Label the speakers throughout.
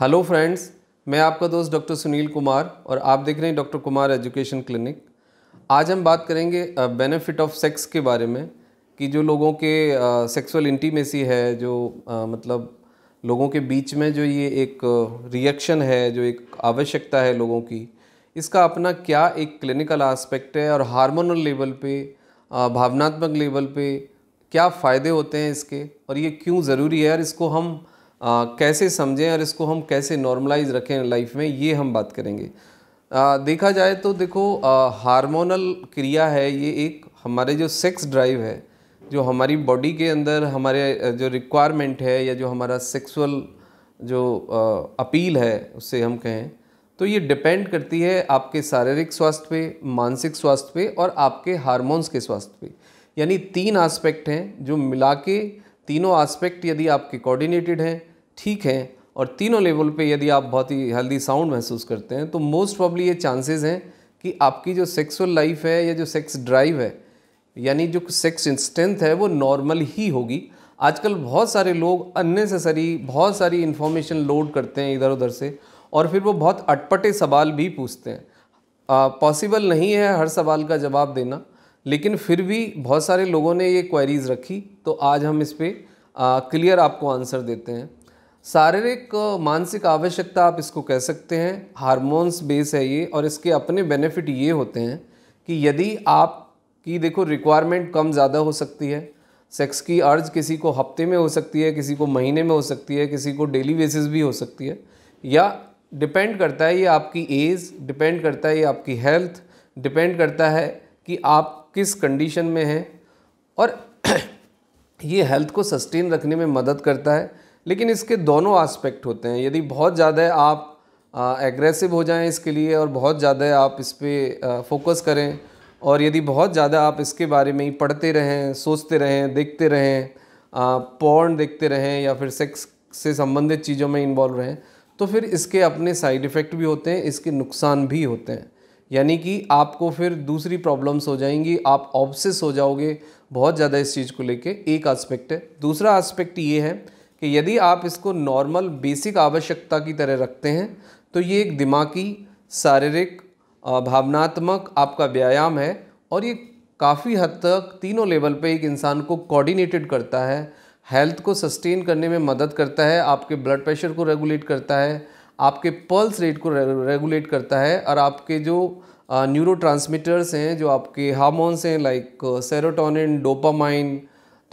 Speaker 1: hello friends मैं आपका दोस्त डॉक्टर सुनील कुमार और आप देख रहे हैं डॉक्टर कुमार एजुकेशन क्लिनिक आज हम बात करेंगे बेनिफिट ऑफ सेक्स के बारे में कि जो लोगों के सेक्सुअल इंटीमेसी है जो आ, मतलब लोगों के बीच में जो ये एक रिएक्शन है जो एक आवश्यकता है लोगों की इसका अपना क्या एक क्लिनिकल आस्पेक्ट है और हार्मोनल लेवल पे भावनात्मक लेवल पे क्या फ़ायदे होते हैं इसके और ये क्यों ज़रूरी है और इसको हम आ, कैसे समझें और इसको हम कैसे नॉर्मलाइज रखें लाइफ में ये हम बात करेंगे आ, देखा जाए तो देखो हार्मोनल क्रिया है ये एक हमारे जो सेक्स ड्राइव है जो हमारी बॉडी के अंदर हमारे जो रिक्वायरमेंट है या जो हमारा सेक्सुअल जो आ, अपील है उससे हम कहें तो ये डिपेंड करती है आपके शारीरिक स्वास्थ्य पे मानसिक स्वास्थ्य पे और आपके हार्मोन्स के स्वास्थ्य पे यानी तीन आस्पेक्ट हैं जो मिला के तीनों आस्पेक्ट यदि आपके कोऑर्डिनेटेड हैं ठीक हैं और तीनों लेवल पे यदि आप बहुत ही हेल्दी साउंड महसूस करते हैं तो मोस्ट प्रॉब्ली ये चांसेस हैं कि आपकी जो सेक्सुअल लाइफ है या जो सेक्स ड्राइव है यानी जो सेक्स स्ट्रेंथ है वो नॉर्मल ही होगी आजकल बहुत सारे लोग अननेसेसरी बहुत सारी इन्फॉर्मेशन लोड करते हैं इधर उधर से और फिर वो बहुत अटपटे सवाल भी पूछते हैं पॉसिबल नहीं है हर सवाल का जवाब देना लेकिन फिर भी बहुत सारे लोगों ने ये क्वेरीज़ रखी तो आज हम इस पर क्लियर आपको आंसर देते हैं शारीरिक मानसिक आवश्यकता आप इसको कह सकते हैं हार्मोन्स बेस है ये और इसके अपने बेनिफिट ये होते हैं कि यदि आप की देखो रिक्वायरमेंट कम ज़्यादा हो सकती है सेक्स की अर्ज किसी को हफ्ते में हो सकती है किसी को महीने में हो सकती है किसी को डेली बेसिस भी हो सकती है या डिपेंड करता है ये आपकी एज डिपेंड करता है ये आपकी हेल्थ डिपेंड करता है कि आप किस कंडीशन में हैं और ये हेल्थ को सस्टेन रखने में मदद करता है लेकिन इसके दोनों आस्पेक्ट होते हैं यदि बहुत ज़्यादा आप एग्रेसिव हो जाएं इसके लिए और बहुत ज़्यादा आप इस पर फोकस करें और यदि बहुत ज़्यादा आप इसके बारे में ही पढ़ते रहें सोचते रहें देखते रहें पॉर्न देखते रहें या फिर सेक्स से संबंधित चीज़ों में इन्वॉल्व रहें तो फिर इसके अपने साइड इफ़ेक्ट भी होते हैं इसके नुकसान भी होते हैं यानी कि आपको फिर दूसरी प्रॉब्लम्स हो जाएंगी आप ऑब्सेस हो जाओगे बहुत ज़्यादा इस चीज़ को लेके एक आस्पेक्ट है दूसरा आस्पेक्ट ये है कि यदि आप इसको नॉर्मल बेसिक आवश्यकता की तरह रखते हैं तो ये एक दिमागी शारीरिक भावनात्मक आपका व्यायाम है और ये काफ़ी हद तक तीनों लेवल पे एक इंसान को कोऑर्डिनेटेड करता है हेल्थ को सस्टेन करने में मदद करता है आपके ब्लड प्रेशर को रेगुलेट करता है आपके पल्स रेट को रेगुलेट करता है और आपके जो न्यूरो हैं जो आपके हार्मोन्स हैं like serotonin dopamine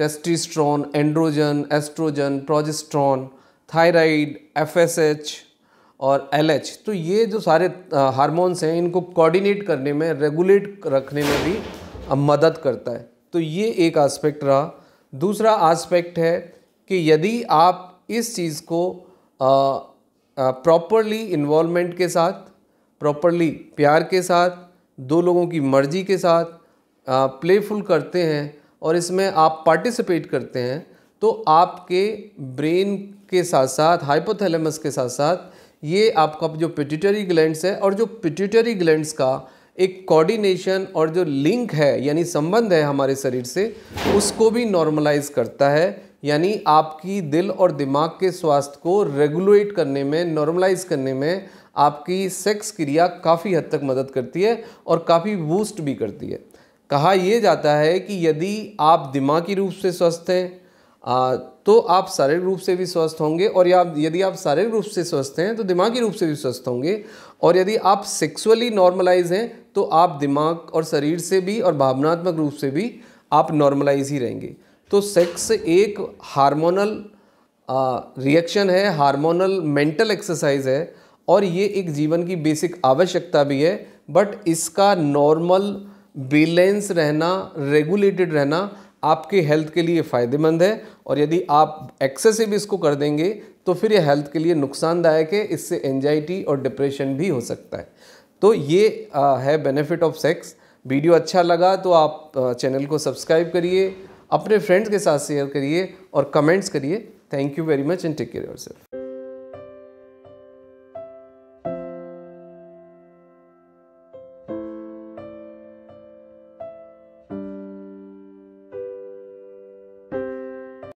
Speaker 1: testosterone androgen estrogen progesterone thyroid F और एल तो ये जो सारे हार्मोन्स हैं इनको कोऑर्डिनेट करने में रेगुलेट रखने में भी मदद करता है तो ये एक आस्पेक्ट रहा दूसरा आस्पेक्ट है कि यदि आप इस चीज़ को प्रॉपरली इन्वॉलमेंट के साथ प्रॉपरली प्यार के साथ दो लोगों की मर्जी के साथ प्लेफुल करते हैं और इसमें आप पार्टिसिपेट करते हैं तो आपके ब्रेन के साथ साथ हाइपोथैलेमस के साथ साथ ये आपका जो पिट्यूटरी ग्लैंड्स है और जो पिट्यूटरी ग्लैंड्स का एक कोऑर्डिनेशन और जो लिंक है यानी संबंध है हमारे शरीर से उसको भी नॉर्मलाइज करता है यानी आपकी दिल और दिमाग के स्वास्थ्य को रेगुलेट करने में नॉर्मलाइज करने में आपकी सेक्स क्रिया काफ़ी हद तक मदद करती है और काफ़ी बूस्ट भी करती है कहा यह जाता है कि यदि आप दिमागी रूप से स्वस्थ हैं तो आप शारीरिक रूप से भी स्वस्थ होंगे और या यदि आप शारीरिक रूप से स्वस्थ हैं तो दिमागी रूप से भी स्वस्थ होंगे और यदि आप सेक्सुअली नॉर्मलाइज हैं तो आप दिमाग और शरीर से भी और भावनात्मक रूप से भी आप नॉर्मलाइज ही रहेंगे तो सेक्स एक हार्मोनल रिएक्शन है हार्मोनल मेंटल एक्सरसाइज है और ये एक जीवन की बेसिक आवश्यकता भी है बट इसका नॉर्मल बैलेंस रहना रेगुलेटेड रहना आपके हेल्थ के लिए फ़ायदेमंद है और यदि आप एक्सेसिव इसको कर देंगे तो फिर ये हेल्थ के लिए नुकसानदायक है इससे एनजाइटी और डिप्रेशन भी हो सकता है तो ये है बेनिफिट ऑफ सेक्स वीडियो अच्छा लगा तो आप चैनल को सब्सक्राइब करिए अपने फ्रेंड्स के साथ शेयर करिए और कमेंट्स करिए thank you very much and take care your self